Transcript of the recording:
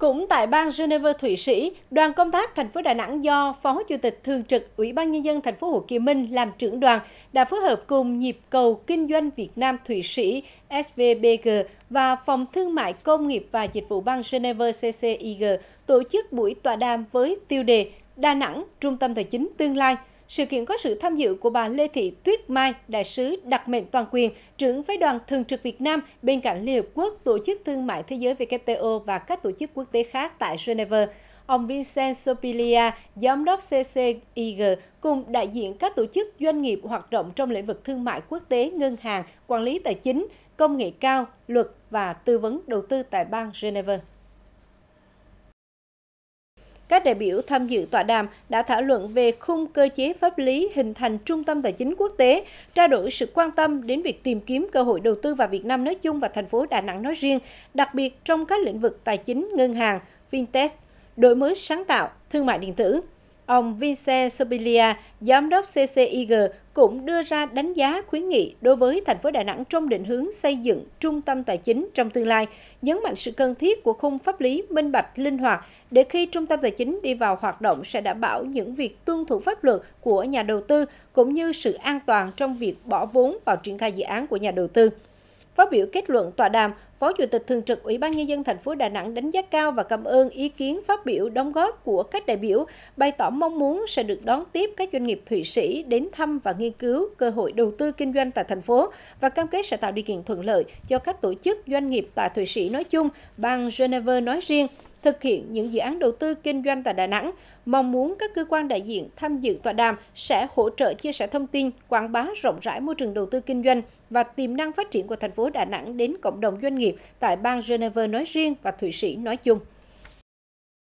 Cũng tại bang Geneva Thụy Sĩ, đoàn công tác thành phố Đà Nẵng do Phó Chủ tịch Thường trực Ủy ban Nhân dân thành phố Hồ Chí Minh làm trưởng đoàn đã phối hợp cùng nhịp cầu kinh doanh Việt Nam Thụy Sĩ SVBG và Phòng Thương mại Công nghiệp và Dịch vụ bang Geneva CCIG tổ chức buổi tọa đàm với tiêu đề Đà Nẵng, Trung tâm Tài chính Tương lai – sự kiện có sự tham dự của bà Lê Thị Tuyết Mai, đại sứ đặc mệnh toàn quyền, trưởng phái đoàn thường trực Việt Nam bên cạnh Liên Hợp Quốc, Tổ chức Thương mại Thế giới WTO và các tổ chức quốc tế khác tại Geneva. Ông Vincent Sopilia, giám đốc CCIG, cùng đại diện các tổ chức doanh nghiệp hoạt động trong lĩnh vực thương mại quốc tế, ngân hàng, quản lý tài chính, công nghệ cao, luật và tư vấn đầu tư tại bang Geneva các đại biểu tham dự tọa đàm đã thảo luận về khung cơ chế pháp lý hình thành trung tâm tài chính quốc tế, trao đổi sự quan tâm đến việc tìm kiếm cơ hội đầu tư vào Việt Nam nói chung và thành phố Đà Nẵng nói riêng, đặc biệt trong các lĩnh vực tài chính, ngân hàng, fintech, đổi mới sáng tạo, thương mại điện tử. Ông Vince Sobilia, giám đốc CCIG, cũng đưa ra đánh giá khuyến nghị đối với thành phố Đà Nẵng trong định hướng xây dựng trung tâm tài chính trong tương lai, nhấn mạnh sự cần thiết của khung pháp lý minh bạch linh hoạt để khi trung tâm tài chính đi vào hoạt động sẽ đảm bảo những việc tuân thủ pháp luật của nhà đầu tư cũng như sự an toàn trong việc bỏ vốn vào triển khai dự án của nhà đầu tư. Phát biểu kết luận tọa đàm, Phó Chủ tịch Thường trực Ủy ban Nhân dân thành phố Đà Nẵng đánh giá cao và cảm ơn ý kiến phát biểu đóng góp của các đại biểu, bày tỏ mong muốn sẽ được đón tiếp các doanh nghiệp Thụy Sĩ đến thăm và nghiên cứu cơ hội đầu tư kinh doanh tại thành phố và cam kết sẽ tạo điều kiện thuận lợi cho các tổ chức doanh nghiệp tại Thụy Sĩ nói chung, bang Geneva nói riêng, thực hiện những dự án đầu tư kinh doanh tại Đà Nẵng, mong muốn các cơ quan đại diện tham dự tọa đàm sẽ hỗ trợ chia sẻ thông tin, quảng bá rộng rãi môi trường đầu tư kinh doanh và tiềm năng phát triển của thành phố Đà Nẵng đến cộng đồng doanh nghiệp nghiệp tại bang Geneva nói riêng và Thụy Sĩ nói chung.